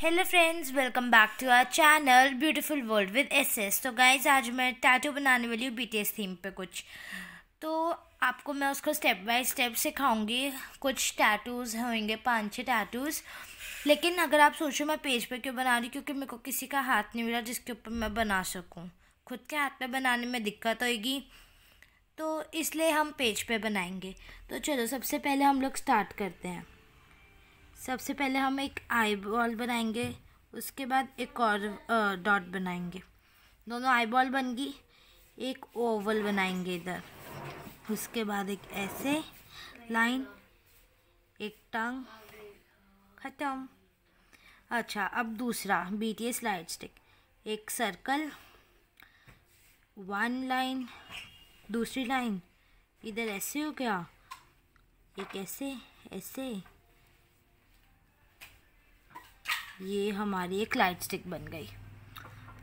Hello friends welcome back to our channel beautiful world with S S तो guys आज मैं tattoo बनाने वाली हूँ बीटीएस थीम पे कुछ तो आपको मैं उसको स्टेप बाय स्टेप सिखाऊंगी कुछ टैटूज़ होंगे पाँच छः टैटूज़ लेकिन अगर आप सोचो मैं पेज पे क्यों बना रही क्योंकि मेरे को किसी का हाथ नहीं मिला जिसके ऊपर मैं बना सकूँ खुद के हाथ पे बनाने में दिक्कत होगी तो इसलिए हम पेज पे बनाएंगे तो चलो सबसे पहले हम लोग स्टार्ट करते हैं सबसे पहले हम एक आई बॉल बनाएंगे उसके बाद एक और डॉट बनाएंगे दोनों आई बॉल बन गई एक ओवल बनाएंगे इधर उसके बाद एक ऐसे लाइन एक टंग ख़त्म अच्छा अब दूसरा B T S light stick एक सर्कल वन लाइन दूसरी लाइन इधर ऐसे हो गया एक ऐसे ऐसे ये हमारी एक लाइट स्टिक बन गई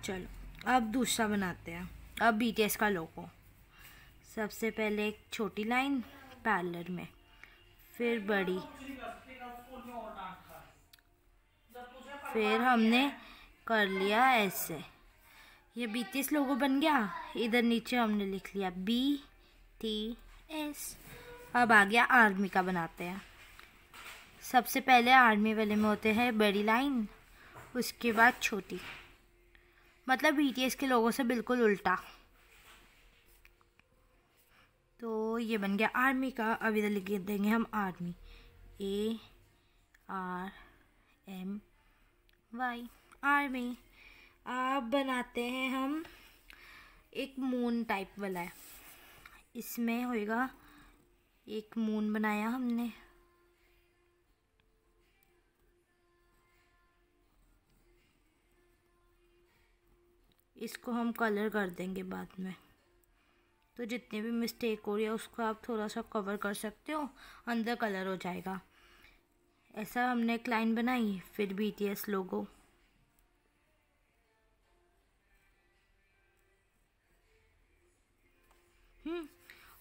चलो अब दूसरा बनाते हैं अब बीटीएस का लोगो सबसे पहले एक छोटी लाइन पार्लर में फिर बड़ी फिर हमने कर लिया ऐसे ये बी टी एस लोगो बन गया इधर नीचे हमने लिख लिया बी टी एस अब आ गया आर्मी का बनाते हैं सबसे पहले आर्मी वाले में होते हैं बड़ी लाइन उसके बाद छोटी मतलब बी के लोगों से बिल्कुल उल्टा तो ये बन गया आर्मी का अब इधर लिख देंगे हम army A R M Y army आप बनाते हैं हम एक मून टाइप वाला है इसमें होएगा एक मून बनाया हमने इसको हम कलर कर देंगे बाद में तो जितने भी मिस्टेक हो रही है उसको आप थोड़ा सा कवर कर सकते हो अंदर कलर हो जाएगा ऐसा हमने एक लाइन बनाई फिर बी टी एस लोगो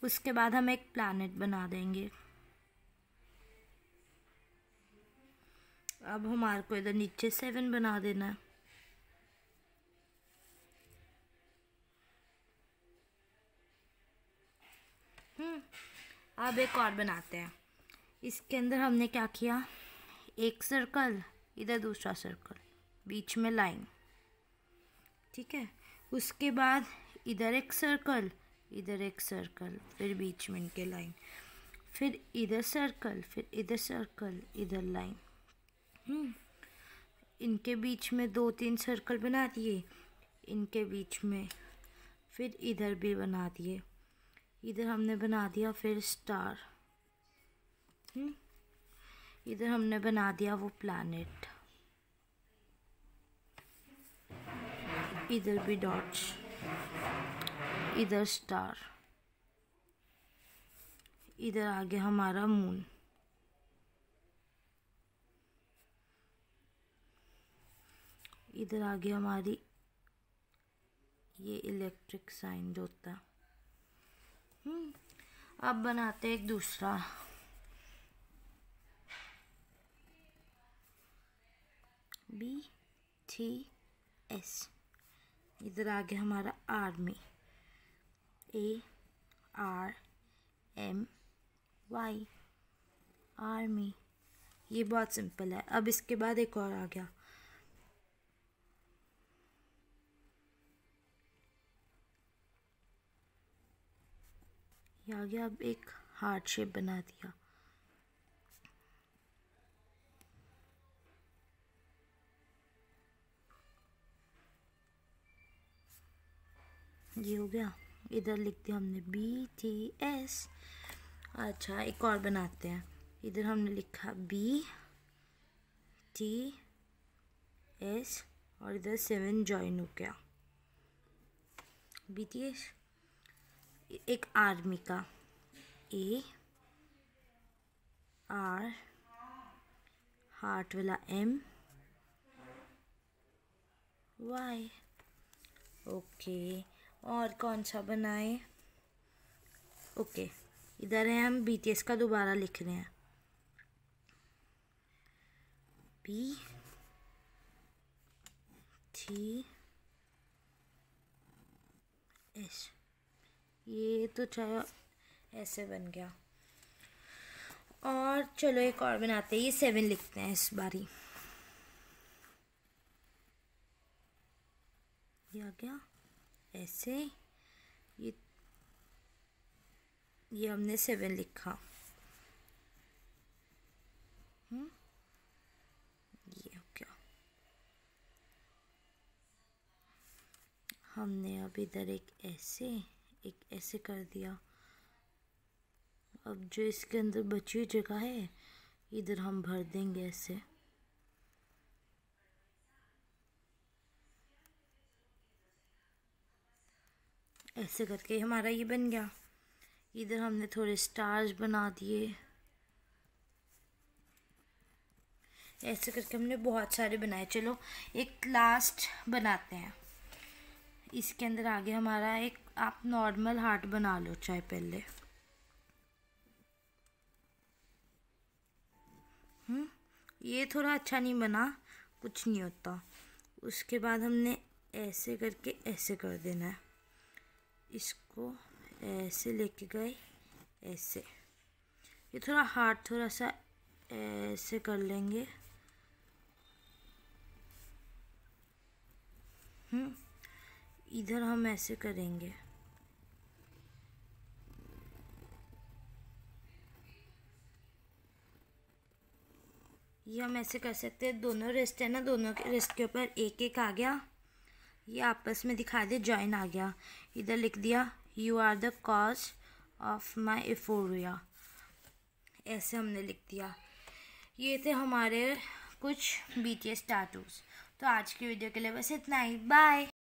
उसके बाद हम एक प्लानट बना देंगे अब हमारे को इधर नीचे सेवन बना देना है अब एक और बनाते हैं इसके अंदर हमने क्या किया एक सर्कल इधर दूसरा सर्कल बीच में लाइन ठीक है उसके बाद इधर एक सर्कल इधर एक सर्कल फिर बीच में इनके लाइन फिर इधर सर्कल फिर इधर सर्कल इधर लाइन हम्म। इनके बीच में दो तीन सर्कल बना दिए इनके बीच में फिर इधर भी बना दिए इधर हमने बना दिया फिर स्टार हम्म। इधर हमने बना दिया वो प्लानट इधर भी डॉट्स इधर स्टार इधर आ गया हमारा मून इधर आ गया हमारी ये इलेक्ट्रिक साइन जो होता है अब बनाते एक दूसरा बी थी एस इधर आ गया हमारा army A R M Y army ये बहुत सिंपल है अब इसके बाद एक और आ गया में गया अब एक हार्ट शेप बना दिया ये हो गया इधर लिख दिया हमने बी टी एस अच्छा एक और बनाते हैं इधर हमने लिखा बी टी एस और इधर सेवन जॉइन हो गया बी टी एस एक आर्मी का ए आर हार्ट वाला एम वाई ओके और कौन सा बनाए ओके इधर है हम एस का दोबारा लिख रहे हैं बी थी एस ये तो चाहे ऐसे बन गया और चलो एक और बनाते हैं ये सेवन लिखते हैं इस बारी ये आ गया ऐसे ये ये हमने सेवन लिखा हम्म, ये क्या हमने अब इधर एक ऐसे एक ऐसे कर दिया अब जो इसके अंदर बची हुई जगह है इधर हम भर देंगे ऐसे ऐसे करके हमारा ये बन गया इधर हमने थोड़े स्टार्स बना दिए ऐसे करके हमने बहुत सारे बनाए चलो एक लास्ट बनाते हैं इसके अंदर आगे हमारा एक आप नॉर्मल हार्ट बना लो चाहे पहले हम्म, ये थोड़ा अच्छा नहीं बना कुछ नहीं होता उसके बाद हमने ऐसे करके ऐसे कर देना है इसको ऐसे लेके गए ऐसे ये थोड़ा हार्ड थोड़ा सा ऐसे कर लेंगे हम्म इधर हम ऐसे करेंगे ये हम ऐसे कर सकते हैं दोनों रेस्ट है ना दोनों के रेस्ट के ऊपर एक एक आ गया ये आपस में दिखा दे ज्वाइन आ गया इधर लिख दिया you are the cause of my euphoria ऐसे हमने लिख दिया ये थे हमारे कुछ बी टी एस तो आज की वीडियो के लिए बस इतना ही बाय